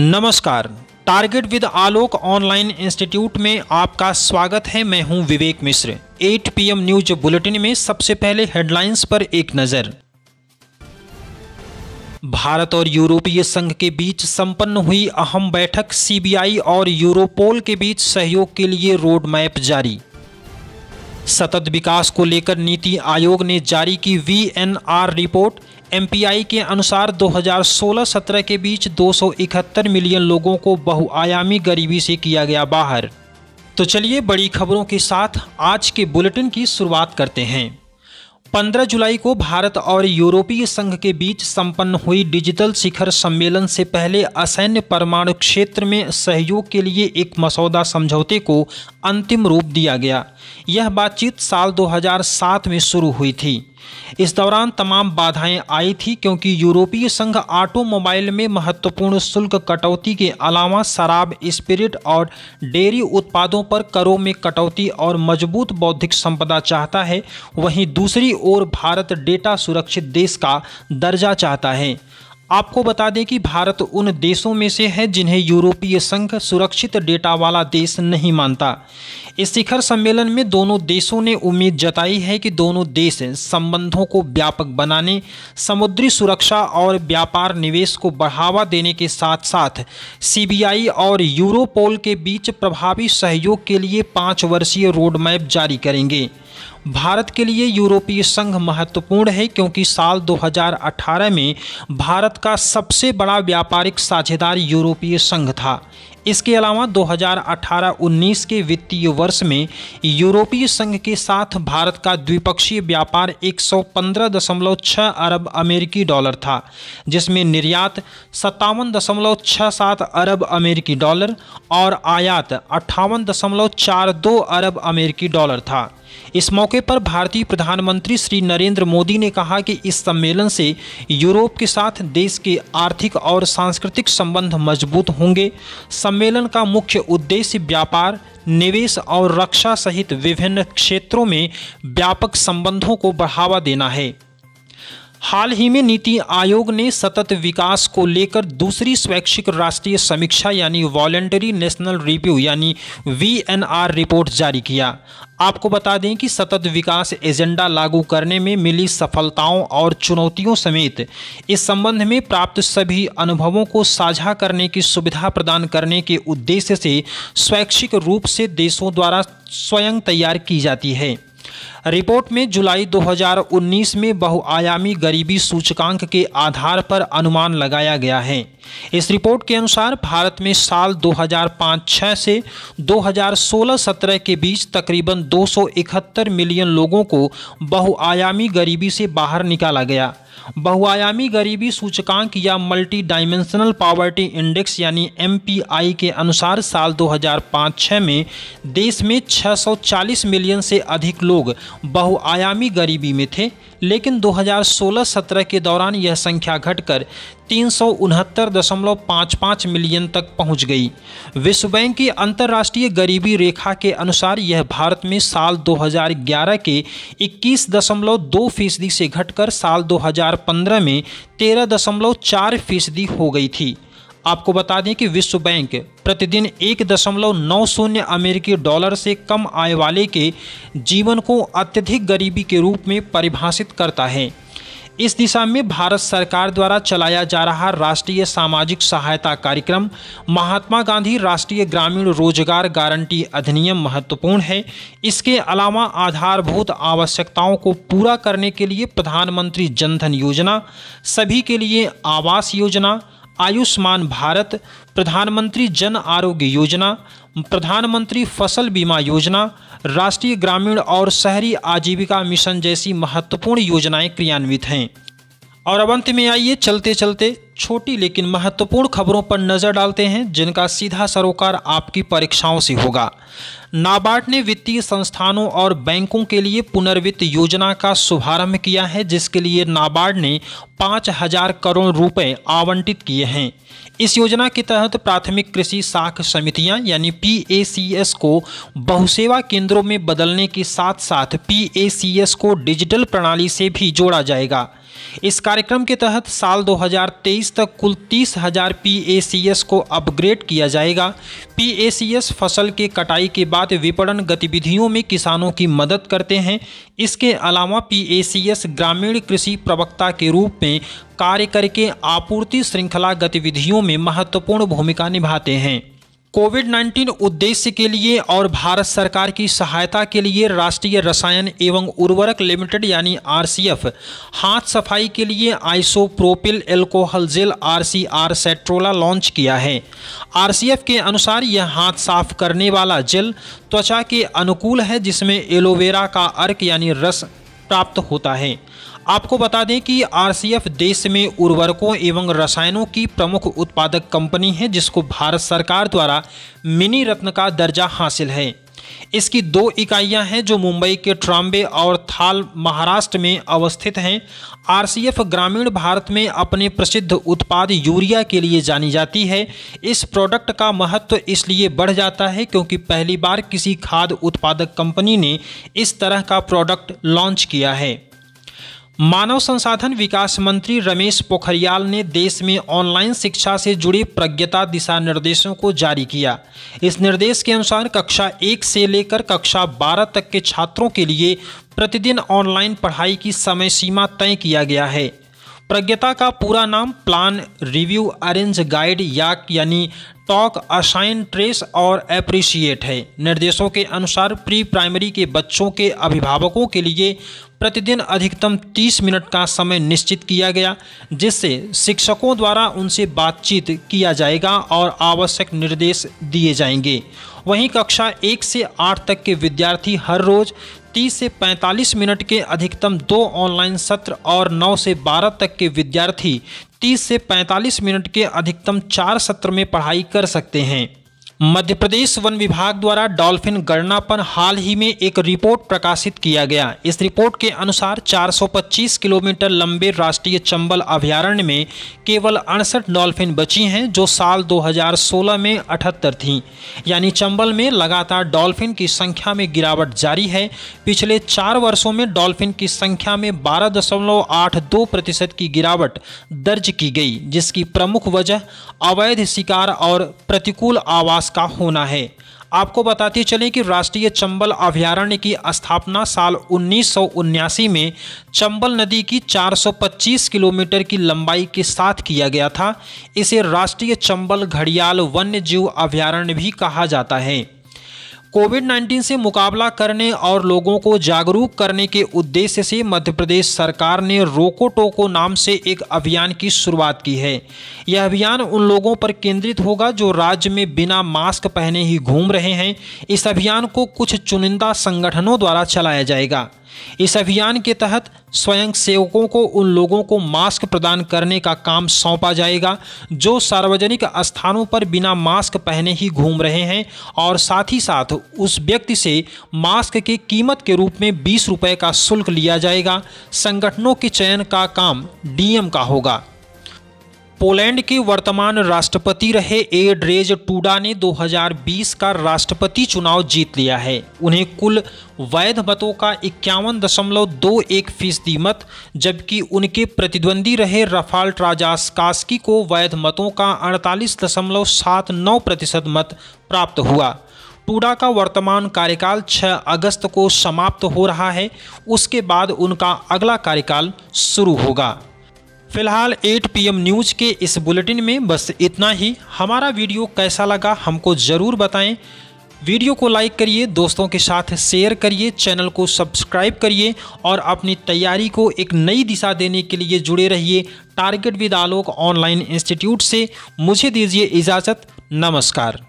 नमस्कार target with Alok online institute में आपका स्वागत है मैं हूं Vivek Mishra 8 PM news bulletin में सबसे पहले हेडलाइंस पर एक नज़र भारत और यूरोपीय संघ के बीच संपन्न हुई अहम बैठक सीबीआई और यूरोपोल के बीच सहयोग के लिए रोड मैप जारी सतत विकास को लेकर नीति आयोग ने जारी की वीएनआर रिपोर्ट एम के अनुसार 2016-17 के बीच दो मिलियन लोगों को बहुआयामी गरीबी से किया गया बाहर तो चलिए बड़ी खबरों के साथ आज के बुलेटिन की शुरुआत करते हैं 15 जुलाई को भारत और यूरोपीय संघ के बीच संपन्न हुई डिजिटल शिखर सम्मेलन से पहले असैन्य परमाणु क्षेत्र में सहयोग के लिए एक मसौदा समझौते को अंतिम रूप दिया गया यह बातचीत साल 2007 में शुरू हुई थी इस दौरान तमाम बाधाएं आई थी क्योंकि यूरोपीय संघ ऑटोमोबाइल में महत्वपूर्ण शुल्क कटौती के अलावा शराब स्पिरिट और डेयरी उत्पादों पर करों में कटौती और मजबूत बौद्धिक संपदा चाहता है वहीं दूसरी ओर भारत डेटा सुरक्षित देश का दर्जा चाहता है आपको बता दें कि भारत उन देशों में से है जिन्हें यूरोपीय संघ सुरक्षित डेटा वाला देश नहीं मानता इस शिखर सम्मेलन में दोनों देशों ने उम्मीद जताई है कि दोनों देश संबंधों को व्यापक बनाने समुद्री सुरक्षा और व्यापार निवेश को बढ़ावा देने के साथ साथ सीबीआई और यूरोपोल के बीच प्रभावी सहयोग के लिए पाँच वर्षीय रोडमैप जारी करेंगे भारत के लिए यूरोपीय संघ महत्वपूर्ण है क्योंकि साल 2018 में भारत का सबसे बड़ा व्यापारिक साझेदार यूरोपीय संघ था इसके अलावा 2018-19 के वित्तीय वर्ष में यूरोपीय संघ के साथ भारत का द्विपक्षीय व्यापार 115.6 अरब अमेरिकी डॉलर था जिसमें निर्यात सत्तावन अरब अमेरिकी डॉलर और आयात अट्ठावन अरब अमेरिकी डॉलर था इस मौके पर भारतीय प्रधानमंत्री श्री नरेंद्र मोदी ने कहा कि इस सम्मेलन से यूरोप के साथ देश के आर्थिक और सांस्कृतिक संबंध मजबूत होंगे सम्मेलन का मुख्य उद्देश्य व्यापार निवेश और रक्षा सहित विभिन्न क्षेत्रों में व्यापक संबंधों को बढ़ावा देना है हाल ही में नीति आयोग ने सतत विकास को लेकर दूसरी स्वैच्छिक राष्ट्रीय समीक्षा यानी वॉलेंटरी नेशनल रिव्यू यानी वीएनआर रिपोर्ट जारी किया आपको बता दें कि सतत विकास एजेंडा लागू करने में मिली सफलताओं और चुनौतियों समेत इस संबंध में प्राप्त सभी अनुभवों को साझा करने की सुविधा प्रदान करने के उद्देश्य से स्वैच्छिक रूप से देशों द्वारा स्वयं तैयार की जाती है रिपोर्ट में जुलाई 2019 में बहुआयामी गरीबी सूचकांक के आधार पर अनुमान लगाया गया है इस रिपोर्ट के अनुसार भारत में साल 2005-6 से 2016-17 के बीच तकरीबन दो मिलियन लोगों को बहुआयामी गरीबी से बाहर निकाला गया बहुआयामी गरीबी सूचकांक या मल्टी डायमेंशनल पावर्टी इंडेक्स यानी एम के अनुसार साल 2005-6 में देश में 640 मिलियन से अधिक लोग बहुआयामी गरीबी में थे लेकिन 2016-17 के दौरान यह संख्या घटकर तीन मिलियन तक पहुंच गई विश्व बैंक की अंतर्राष्ट्रीय गरीबी रेखा के अनुसार यह भारत में साल 2011 के 21.2 फीसदी से घटकर साल 2015 में 13.4 फीसदी हो गई थी आपको बता दें कि विश्व बैंक प्रतिदिन एक दशमलव नौ शून्य अमेरिकी डॉलर से कम आय वाले के जीवन को अत्यधिक गरीबी के रूप में परिभाषित करता है इस दिशा में भारत सरकार द्वारा चलाया जा रहा राष्ट्रीय सामाजिक सहायता कार्यक्रम महात्मा गांधी राष्ट्रीय ग्रामीण रोजगार गारंटी अधिनियम महत्वपूर्ण है इसके अलावा आधारभूत आवश्यकताओं को पूरा करने के लिए प्रधानमंत्री जनधन योजना सभी के लिए आवास योजना आयुष्मान भारत प्रधानमंत्री जन आरोग्य योजना प्रधानमंत्री फसल बीमा योजना राष्ट्रीय ग्रामीण और शहरी आजीविका मिशन जैसी महत्वपूर्ण योजनाएं क्रियान्वित हैं और अब अंत में आइए चलते चलते छोटी लेकिन महत्वपूर्ण खबरों पर नज़र डालते हैं जिनका सीधा सरोकार आपकी परीक्षाओं से होगा नाबार्ड ने वित्तीय संस्थानों और बैंकों के लिए पुनर्वित्त योजना का शुभारंभ किया है जिसके लिए नाबार्ड ने पाँच हजार करोड़ रुपए आवंटित किए हैं इस योजना के तहत प्राथमिक कृषि साख समितियां यानी पीएसीएस को बहुसेवा केंद्रों में बदलने के साथ साथ पीएसीएस को डिजिटल प्रणाली से भी जोड़ा जाएगा इस कार्यक्रम के तहत साल 2023 तक कुल तीस हज़ार पी को अपग्रेड किया जाएगा पी फसल के कटाई के बाद विपणन गतिविधियों में किसानों की मदद करते हैं इसके अलावा पी ग्रामीण कृषि प्रवक्ता के रूप में कार्य करके आपूर्ति श्रृंखला गतिविधियों में महत्वपूर्ण भूमिका निभाते हैं कोविड 19 उद्देश्य के लिए और भारत सरकार की सहायता के लिए राष्ट्रीय रसायन एवं उर्वरक लिमिटेड यानी आरसीएफ हाथ सफाई के लिए आइसोप्रोपिल एल्कोहल जेल आरसीआर सेट्रोला लॉन्च किया है आरसीएफ के अनुसार यह हाथ साफ करने वाला जेल त्वचा के अनुकूल है जिसमें एलोवेरा का अर्क यानी रस प्राप्त होता है आपको बता दें कि आरसीएफ देश में उर्वरकों एवं रसायनों की प्रमुख उत्पादक कंपनी है जिसको भारत सरकार द्वारा मिनी रत्न का दर्जा हासिल है इसकी दो इकाइयां हैं जो मुंबई के ट्राम्बे और थाल महाराष्ट्र में अवस्थित हैं आरसीएफ ग्रामीण भारत में अपने प्रसिद्ध उत्पाद यूरिया के लिए जानी जाती है इस प्रोडक्ट का महत्व तो इसलिए बढ़ जाता है क्योंकि पहली बार किसी खाद उत्पादक कंपनी ने इस तरह का प्रोडक्ट लॉन्च किया है मानव संसाधन विकास मंत्री रमेश पोखरियाल ने देश में ऑनलाइन शिक्षा से जुड़े प्रज्ञता दिशा निर्देशों को जारी किया इस निर्देश के अनुसार कक्षा एक से लेकर कक्षा बारह तक के छात्रों के लिए प्रतिदिन ऑनलाइन पढ़ाई की समय सीमा तय किया गया है प्रज्ञता का पूरा नाम प्लान रिव्यू अरेंज गाइड याक यानी टॉक असाइन ट्रेस और एप्रिशिएट है निर्देशों के अनुसार प्री प्राइमरी के बच्चों के अभिभावकों के लिए प्रतिदिन अधिकतम 30 मिनट का समय निश्चित किया गया जिससे शिक्षकों द्वारा उनसे बातचीत किया जाएगा और आवश्यक निर्देश दिए जाएंगे वहीं कक्षा एक से आठ तक के विद्यार्थी हर रोज 30 से 45 मिनट के अधिकतम दो ऑनलाइन सत्र और 9 से 12 तक के विद्यार्थी 30 से 45 मिनट के अधिकतम चार सत्र में पढ़ाई कर सकते हैं मध्य प्रदेश वन विभाग द्वारा डॉल्फिन गणना पर हाल ही में एक रिपोर्ट प्रकाशित किया गया इस रिपोर्ट के अनुसार 425 किलोमीटर लंबे राष्ट्रीय चंबल अभ्यारण्य में केवल अड़सठ डॉल्फिन बची हैं जो साल 2016 में अठहत्तर थीं यानी चंबल में लगातार डॉल्फिन की संख्या में गिरावट जारी है पिछले चार वर्षों में डॉल्फिन की संख्या में बारह प्रतिशत की गिरावट दर्ज की गई जिसकी प्रमुख वजह अवैध शिकार और प्रतिकूल आवास का होना है आपको बताते चलें कि राष्ट्रीय चंबल अभ्यारण्य की स्थापना साल उन्नीस में चंबल नदी की 425 किलोमीटर की लंबाई के साथ किया गया था इसे राष्ट्रीय चंबल घड़ियाल वन्य जीव अभ्यारण्य भी कहा जाता है कोविड 19 से मुकाबला करने और लोगों को जागरूक करने के उद्देश्य से मध्य प्रदेश सरकार ने रोको टोको नाम से एक अभियान की शुरुआत की है यह अभियान उन लोगों पर केंद्रित होगा जो राज्य में बिना मास्क पहने ही घूम रहे हैं इस अभियान को कुछ चुनिंदा संगठनों द्वारा चलाया जाएगा इस अभियान के तहत स्वयं सेवकों को उन लोगों को मास्क प्रदान करने का काम सौंपा जाएगा जो सार्वजनिक स्थानों पर बिना मास्क पहने ही घूम रहे हैं और साथ ही साथ उस व्यक्ति से मास्क की कीमत के रूप में बीस रुपये का शुल्क लिया जाएगा संगठनों के चयन का काम डीएम का होगा पोलैंड के वर्तमान राष्ट्रपति रहे एड्रेज टूडा ने 2020 का राष्ट्रपति चुनाव जीत लिया है उन्हें कुल वैध मतों का इक्यावन दशमलव दो एक फीसदी मत जबकि उनके प्रतिद्वंदी रहे रफाल ट्राजास्कास्की को वैध मतों का अड़तालीस दशमलव सात नौ प्रतिशत मत प्राप्त हुआ टूडा का वर्तमान कार्यकाल 6 अगस्त को समाप्त हो रहा है उसके बाद उनका अगला कार्यकाल शुरू होगा फिलहाल 8 पीएम न्यूज के इस बुलेटिन में बस इतना ही हमारा वीडियो कैसा लगा हमको ज़रूर बताएं वीडियो को लाइक करिए दोस्तों के साथ शेयर करिए चैनल को सब्सक्राइब करिए और अपनी तैयारी को एक नई दिशा देने के लिए जुड़े रहिए target with Alok online institute से मुझे दीजिए इजाज़त नमस्कार